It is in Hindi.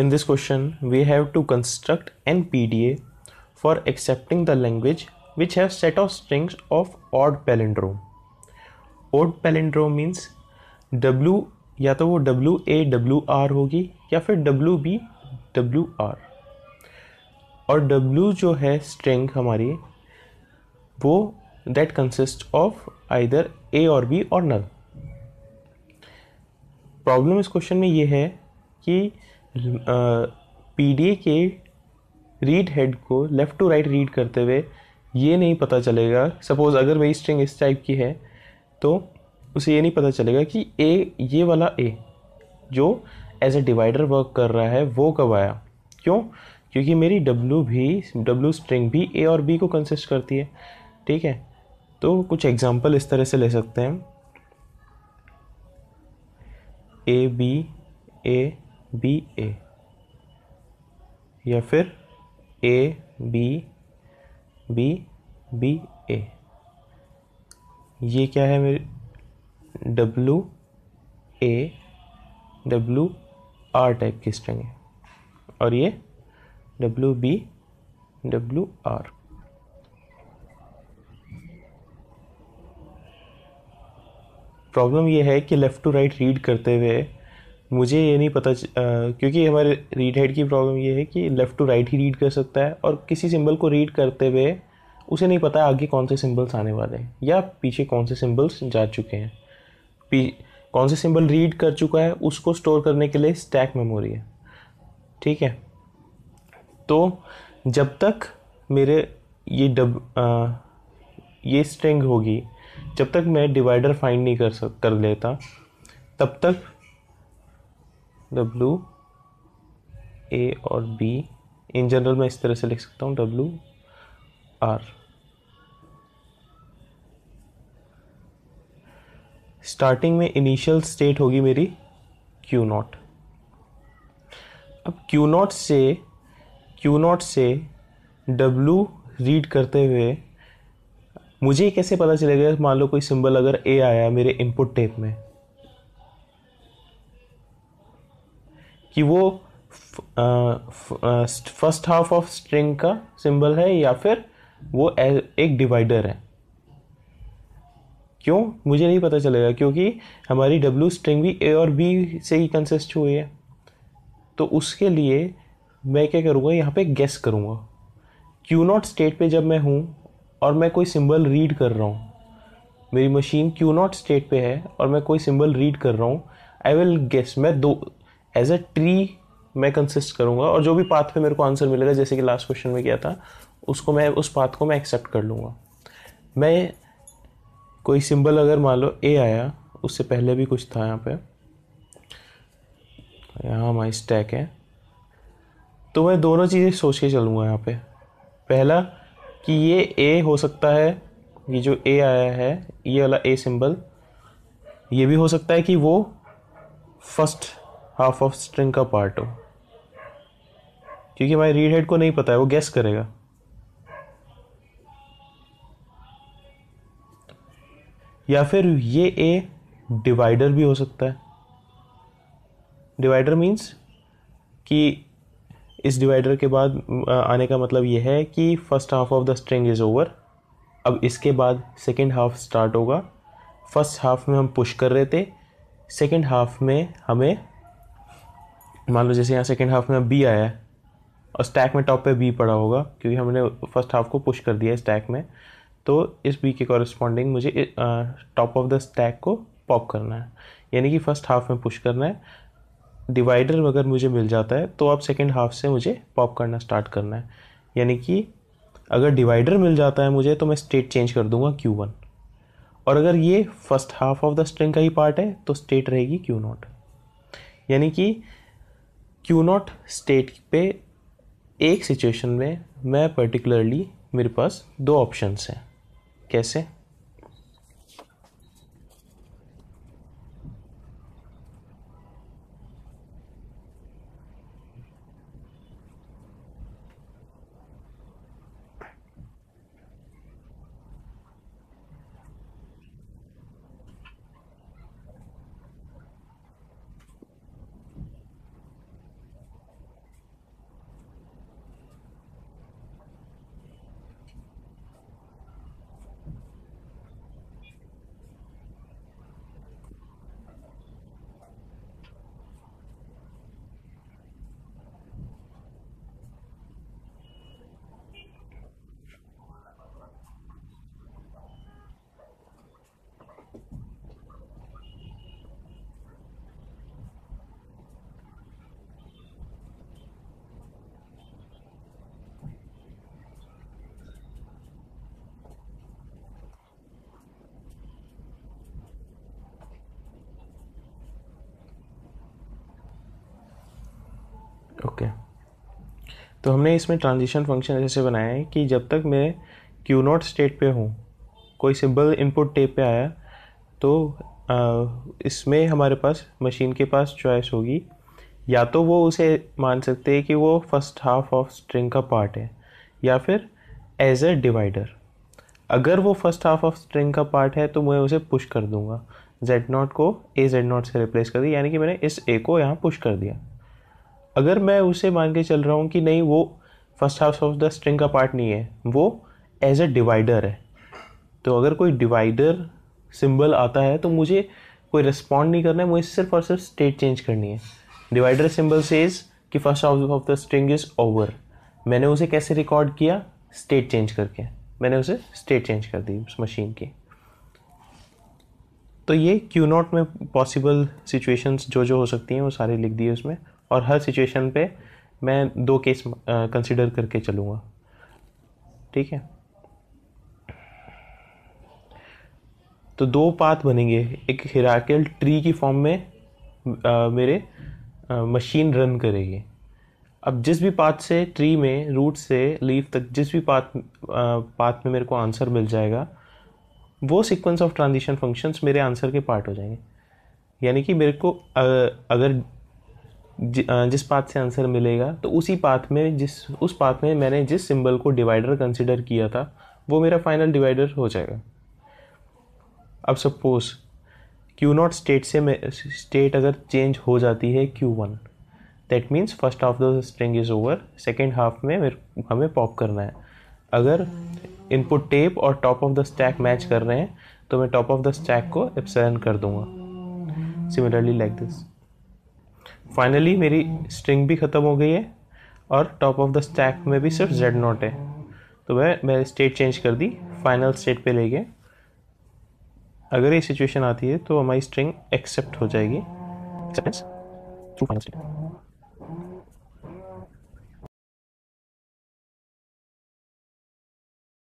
In this question, we have to construct an PDA for accepting the language which have set of strings of odd palindrome. Odd palindrome means W या तो वो W A W R होगी या फिर W B W R और W जो है स्ट्रिंग हमारी वो that consist of either A और बी और नल प्रॉब्लम इस क्वेश्चन में ये है कि पीडीए के रीड हेड को लेफ़्ट टू राइट रीड करते हुए ये नहीं पता चलेगा सपोज़ अगर वही स्ट्रिंग इस टाइप की है तो उसे ये नहीं पता चलेगा कि ए ये वाला ए जो एज ए डिवाइडर वर्क कर रहा है वो कब आया क्यों क्योंकि मेरी डब्लू भी डब्लू स्ट्रिंग भी ए और बी को कंसिस्ट करती है ठीक है तो कुछ एग्जाम्पल इस तरह से ले सकते हैं A B A B A या फिर A B B B A ये क्या है मेरे W A W R type की स्ट्रिंग है और ये W B W R problem ये है कि लेफ़्ट टू राइट रीड करते हुए मुझे ये नहीं पता क्योंकि हमारे रीड हेड की प्रॉब्लम ये है कि लेफ़्ट टू राइट ही रीड कर सकता है और किसी सिंबल को रीड करते हुए उसे नहीं पता आगे कौन से सिंबल्स आने वाले हैं या पीछे कौन से सिंबल्स जा चुके हैं पी कौन से सिंबल रीड कर चुका है उसको स्टोर करने के लिए स्टैक मेमोरी है ठीक है तो जब तक मेरे ये डब आ, ये स्ट्रिंग होगी जब तक मैं डिवाइडर फाइंड नहीं कर सक कर लेता तब तक डब्लू ए और बी इन जनरल मैं इस तरह से लिख सकता हूँ डब्लू आर स्टार्टिंग में इनिशियल स्टेट होगी मेरी क्यू नॉट अब क्यू नॉट से क्यू नॉट से डब्लू रीड करते हुए मुझे कैसे पता चलेगा मान लो कोई सिंबल अगर ए आया मेरे इनपुट टेप में कि वो फर्स्ट हाफ ऑफ स्ट्रिंग का सिंबल है या फिर वो एक डिवाइडर है क्यों मुझे नहीं पता चलेगा क्योंकि हमारी डब्ल्यू स्ट्रिंग भी ए और बी से ही कंसिस्ट हुई है तो उसके लिए मैं क्या करूँगा यहाँ पे गेस करूँगा क्यू नॉट स्टेट पे जब मैं हूँ और मैं कोई सिंबल रीड कर रहा हूँ मेरी मशीन क्यू नॉट स्टेट पे है और मैं कोई सिंबल रीड कर रहा हूँ आई विल गेस मैं दो एज अ ट्री मैं कंसिस्ट करूँगा और जो भी पाथ पे मेरे को आंसर मिलेगा जैसे कि लास्ट क्वेश्चन में किया था उसको मैं उस पाथ को मैं एक्सेप्ट कर लूँगा मैं कोई सिंबल अगर मान लो ए आया उससे पहले भी कुछ था यहाँ पे यहाँ हमारी स्टैक है तो मैं दोनों चीज़ें सोच के चलूँगा यहाँ पे पहला कि ये ए हो सकता है ये जो ए आया है ये वाला ए सिंबल ये भी हो सकता है कि वो फर्स्ट हाफ ऑफ स्ट्रिंग का पार्ट हो क्योंकि हमारे रीड हेड को नहीं पता है वो गैस करेगा या फिर ये ए डिवाइडर भी हो सकता है डिवाइडर मीन्स कि इस डिवाइडर के बाद आने का मतलब यह है कि first half of the string is over अब इसके बाद सेकेंड हाफ स्टार्ट होगा फर्स्ट हाफ में हम पुश कर रहे थे सेकेंड हाफ में हमें मान लो जैसे यहाँ सेकेंड हाफ में बी आया है और स्टैक में टॉप पे बी पड़ा होगा क्योंकि हमने फर्स्ट हाफ को पुश कर दिया है स्टैक में तो इस बी के कॉरस्पॉन्डिंग मुझे टॉप ऑफ द स्टैक को पॉप करना है यानी कि फर्स्ट हाफ में पुश करना है डिवाइडर अगर मुझे मिल जाता है तो आप सेकेंड हाफ से मुझे पॉप करना स्टार्ट करना है यानी कि अगर डिवाइडर मिल जाता है मुझे तो मैं स्टेट चेंज कर दूंगा क्यू वन और अगर ये first half of the string का ही पार्ट है तो स्टेट रहेगी क्यू नॉट यानी कि क्यू नॉट स्टेट पे एक सिचुएशन में मैं पर्टिकुलरली मेरे पास दो ऑप्शंस हैं कैसे ओके okay. तो हमने इसमें ट्रांजिशन फंक्शन ऐसे बनाया है कि जब तक मैं क्यू नॉट स्टेट पे हूँ कोई सिंबल इनपुट टेप पे आया तो आ, इसमें हमारे पास मशीन के पास चॉइस होगी या तो वो उसे मान सकते हैं कि वो फर्स्ट हाफ ऑफ स्ट्रिंग का पार्ट है या फिर एज ए डिवाइडर अगर वो फर्स्ट हाफ ऑफ स्ट्रिंग का पार्ट है तो मैं उसे पुश कर दूंगा जेड नॉट को ए जेड नॉट से रिप्लेस कर दिया यानी कि मैंने इस ए को यहाँ पुश कर दिया अगर मैं उसे मान के चल रहा हूँ कि नहीं वो first half of the string का पार्ट नहीं है वो एज अ डिवाइडर है तो अगर कोई डिवाइडर सिंबल आता है तो मुझे कोई रिस्पॉन्ड नहीं करना है मुझे सिर्फ और सिर्फ स्टेट चेंज करनी है डिवाइडर सिंबल सेज कि first half of the string is over मैंने उसे कैसे रिकॉर्ड किया स्टेट चेंज करके मैंने उसे स्टेट चेंज कर दी उस मशीन की तो ये क्यू नॉट में पॉसिबल सिचुएशंस जो जो हो सकती हैं वो सारे लिख दिए उसमें और हर सिचुएशन पे मैं दो केस कंसिडर करके चलूँगा ठीक है तो दो पाथ बनेंगे एक हिराकेल ट्री की फॉर्म में आ, मेरे आ, मशीन रन करेगी अब जिस भी पाथ से ट्री में रूट से लीफ तक जिस भी पाथ पाथ में मेरे को आंसर मिल जाएगा वो सीक्वेंस ऑफ ट्रांजिशन फंक्शंस मेरे आंसर के पार्ट हो जाएंगे यानी कि मेरे को अगर जिस पाथ से आंसर मिलेगा तो उसी पाथ में जिस उस पाथ में मैंने जिस सिंबल को डिवाइडर कंसिडर किया था वो मेरा फाइनल डिवाइडर हो जाएगा अब सपोज़ क्यू नॉट स्टेट से स्टेट अगर चेंज हो जाती है Q one that means first half the string is over second half में हमें पॉप करना है अगर इनपुट टेप और top of the stack match कर रहे हैं तो मैं टॉप ऑफ द स्टैक को एप्सरन कर दूंगा सिमिलरली लाइक दिस फाइनली मेरी स्ट्रिंग भी ख़त्म हो गई है और टॉप ऑफ द स्टैक में भी सिर्फ जेड नॉट है तो मैं मैं स्टेट चेंज कर दी फाइनल स्टेट पे ले गए अगर ये सिचुएशन आती है तो हमारी स्ट्रिंग एक्सेप्ट हो जाएगी